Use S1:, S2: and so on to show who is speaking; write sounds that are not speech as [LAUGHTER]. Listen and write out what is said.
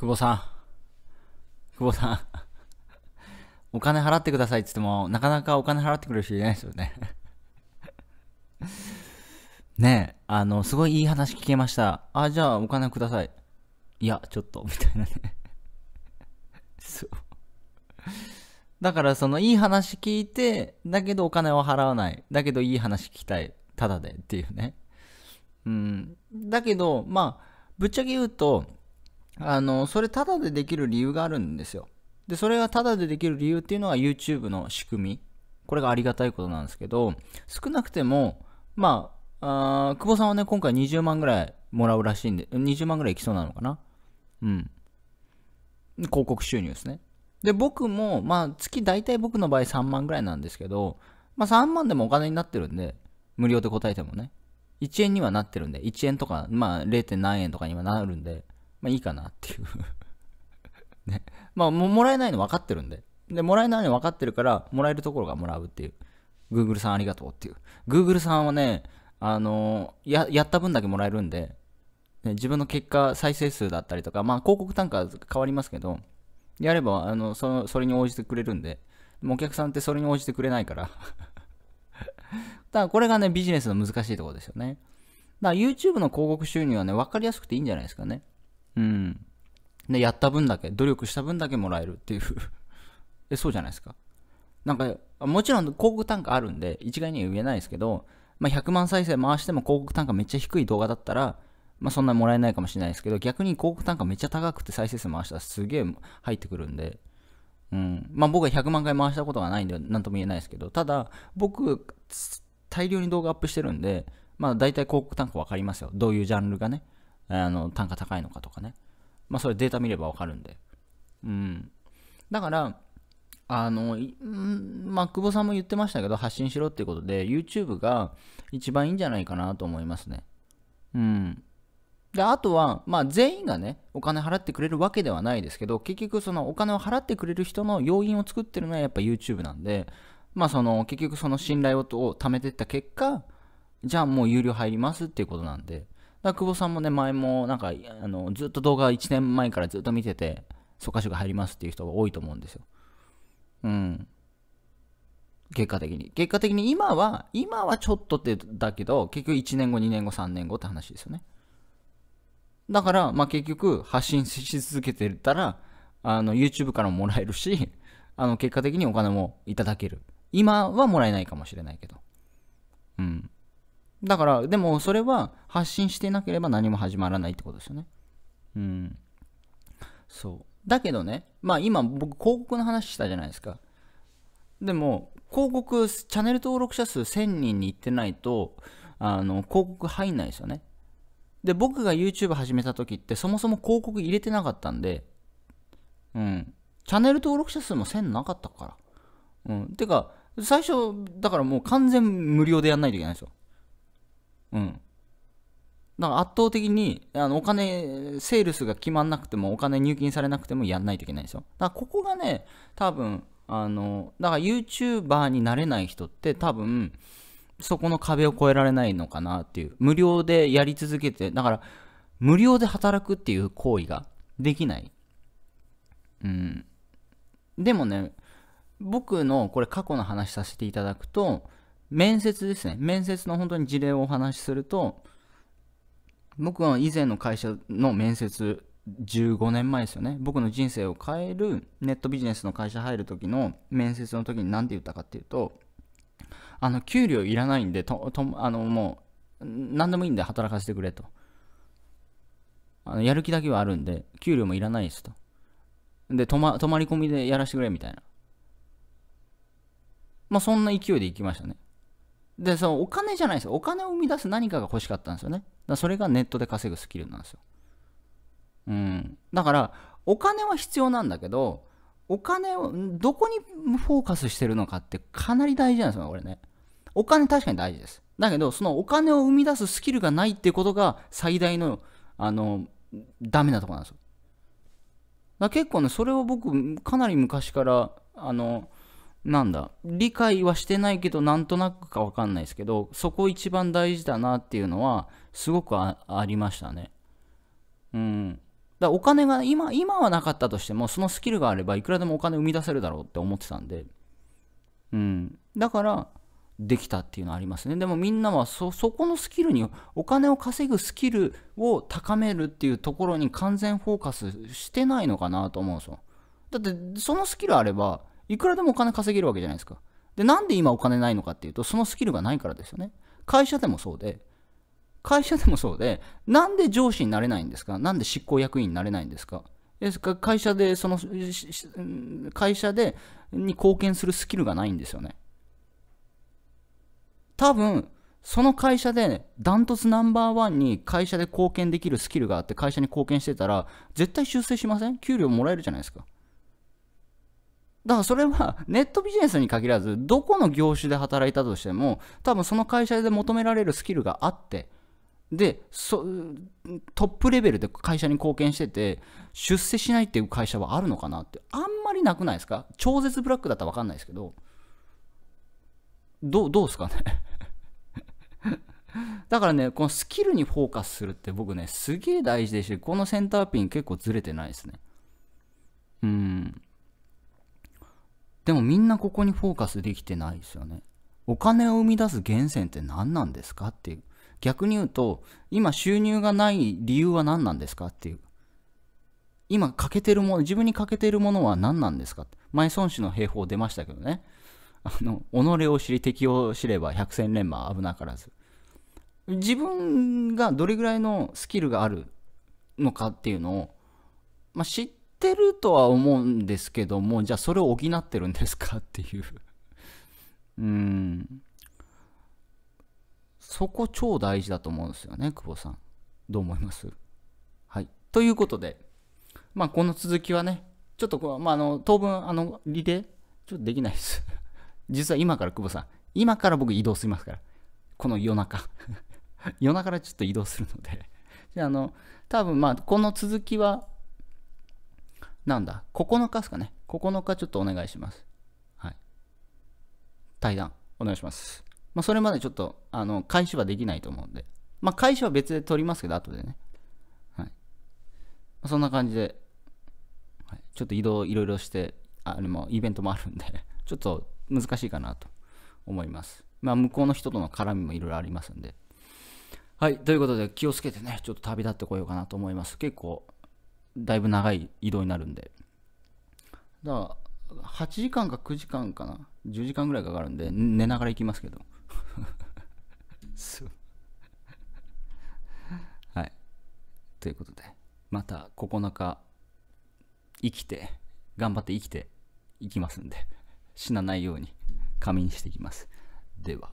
S1: 久保さん。久保さん。[LAUGHS] お金払ってくださいって言っても、なかなかお金払ってくれる人いないですよね [LAUGHS] ねえ、あの、すごいいい話聞けました。あ、じゃあお金ください。いや、ちょっと、みたいなね [LAUGHS] そう。だから、その、いい話聞いて、だけどお金を払わない。だけどいい話聞きたい。ただでっていうね。うん。だけど、まあ、ぶっちゃけ言うと、あの、それタダでできる理由があるんですよ。で、それがタダでできる理由っていうのは YouTube の仕組み。これがありがたいことなんですけど、少なくても、まあ、あ久保さんはね、今回20万ぐらいもらうらしいんで、20万ぐらいいきそうなのかなうん。広告収入ですね。で、僕も、まあ、月大体僕の場合3万ぐらいなんですけど、まあ3万でもお金になってるんで、無料で答えてもね。1円にはなってるんで、1円とか、まあ 0. 何円とかにはなるんで、まあいいかなっていう [LAUGHS] ね。まあもらえないの分かってるんで。で、もらえないの分かってるから、もらえるところがもらうっていう。Google さんありがとうっていう。Google さんはね、あのー、や、やった分だけもらえるんで、ね、自分の結果、再生数だったりとか、まあ広告単価変わりますけど、やれば、あの、その、それに応じてくれるんで、でお客さんってそれに応じてくれないからた [LAUGHS] だこれがね、ビジネスの難しいところですよね。だから YouTube の広告収入はね、分かりやすくていいんじゃないですかね。うん。で、やった分だけ、努力した分だけもらえるっていう [LAUGHS] え、そうじゃないですか。なんか、もちろん広告単価あるんで、一概には言えないですけど、まあ、100万再生回しても広告単価めっちゃ低い動画だったら、まあ、そんなもらえないかもしれないですけど、逆に広告単価めっちゃ高くて再生数回したらすげえ入ってくるんで、うん。まあ、僕は100万回回したことがないんで、なんとも言えないですけど、ただ、僕、大量に動画アップしてるんで、まあ、大体広告単価分かりますよ。どういうジャンルがね。あの単価高いのかとかね。まあそれデータ見ればわかるんで。うん。だから、あの、まあ、久保さんも言ってましたけど、発信しろっていうことで、YouTube が一番いいんじゃないかなと思いますね。うん。で、あとは、まあ、全員がね、お金払ってくれるわけではないですけど、結局、そのお金を払ってくれる人の要因を作ってるのはやっぱ YouTube なんで、まあ、その、結局その信頼をを貯めていった結果、じゃあもう有料入りますっていうことなんで、だ久保さんもね、前もなんかあのずっと動画1年前からずっと見てて、許可書が入りますっていう人が多いと思うんですよ。うん。結果的に。結果的に今は、今はちょっとってだけど、結局1年後、2年後、3年後って話ですよね。だから、まあ、結局、発信し続けてたら、あの、YouTube からももらえるし、[LAUGHS] あの、結果的にお金もいただける。今はもらえないかもしれないけど。うん。だから、でもそれは発信してなければ何も始まらないってことですよね。うん。そう。だけどね、まあ今僕広告の話したじゃないですか。でも、広告、チャンネル登録者数1000人に行ってないと、あの、広告入んないですよね。で、僕が YouTube 始めた時ってそもそも広告入れてなかったんで、うん。チャンネル登録者数も1000なかったから。うん。てか、最初、だからもう完全無料でやんないといけないんですよ。うん。だから圧倒的にあのお金、セールスが決まんなくても、お金入金されなくてもやんないといけないんですよ。だからここがね、多分、あの、だから YouTuber になれない人って多分、そこの壁を越えられないのかなっていう。無料でやり続けて、だから、無料で働くっていう行為ができない。うん。でもね、僕のこれ過去の話させていただくと、面接ですね面接の本当に事例をお話しすると僕は以前の会社の面接15年前ですよね僕の人生を変えるネットビジネスの会社入る時の面接の時に何て言ったかっていうとあの給料いらないんでととあのもう何でもいいんで働かせてくれとあのやる気だけはあるんで給料もいらないですとで泊ま泊まり込みでやらせてくれみたいなまあそんな勢いで行きましたねで、そのお金じゃないですよ。お金を生み出す何かが欲しかったんですよね。だそれがネットで稼ぐスキルなんですよ。うん。だから、お金は必要なんだけど、お金を、どこにフォーカスしてるのかってかなり大事なんですよこれね。お金確かに大事です。だけど、そのお金を生み出すスキルがないっていうことが最大の、あの、ダメなとこなんですよ。だ結構ね、それを僕、かなり昔から、あの、なんだ理解はしてないけどなんとなくか分かんないですけどそこ一番大事だなっていうのはすごくありましたね。うん、だお金が今今はなかったとしてもそのスキルがあればいくらでもお金生み出せるだろうって思ってたんで、うん、だからできたっていうのはありますねでもみんなはそこのスキルにお金を稼ぐスキルを高めるっていうところに完全フォーカスしてないのかなと思うんですよだってそのスキルあればいくらでもお金稼げるわけじゃないですか。で、なんで今お金ないのかっていうと、そのスキルがないからですよね。会社でもそうで、会社でもそうで、なんで上司になれないんですかなんで執行役員になれないんですかすか会社で、その、会社で、に貢献するスキルがないんですよね。多分、その会社でダントツナンバーワンに会社で貢献できるスキルがあって会社に貢献してたら絶対修正しません給料もらえるじゃないですか。だからそれはネットビジネスに限らず、どこの業種で働いたとしても、多分その会社で求められるスキルがあって、でトップレベルで会社に貢献してて出世しないっていう会社はあるのかなってあんまりなくないですか超絶ブラックだったら分かんないですけどどどうですかね [LAUGHS] だからねこのスキルにフォーカスするって僕ねすげえ大事でしてこのセンターピン結構ずれてないですねうんでもみんなここにフォーカスできてないですよね。お金を生み出す源泉って何なんですかっていう。逆に言うと、今収入がない理由は何なんですかっていう。今欠けてるもの、自分に欠けてるものは何なんですか前孫子の兵法出ましたけどね。あの、己を知り敵を知れば百戦錬磨危なからず。自分がどれぐらいのスキルがあるのかっていうのを、まあ、知っってるとは思うんですけども、じゃあそれを補ってるんですかっていう [LAUGHS] うん。そこ超大事だと思うんですよね、久保さん。どう思いますはい。ということで、まあ、この続きはね、ちょっとこう、まあ、あの、当分、あの、リレー、ちょっとできないです [LAUGHS] 実は今から久保さん、今から僕移動しますから。この夜中 [LAUGHS] 夜中からちょっと移動するのでじゃあ、あの、多分まあ、この続きは、なんだ、9日ですかね。9日ちょっとお願いします。はい。対談、お願いします。まあ、それまでちょっと、あの、開始はできないと思うんで。まあ、開始は別で取りますけど、後でね。はい。まあ、そんな感じで、はい、ちょっと移動いろいろして、あれも、イベントもあるんでちょっと難しいかなと思います。まあ、向こうの人との絡みもいろいろありますんで。はい、ということで気をつけてね、ちょっと旅立ってこようかなと思います。結構だいぶ長い移動になるんでだから8時間か9時間かな10時間ぐらいかかるんで寝ながら行きますけどはいということでまた9日生きて頑張って生きていきますんで死なないように仮眠していきますでは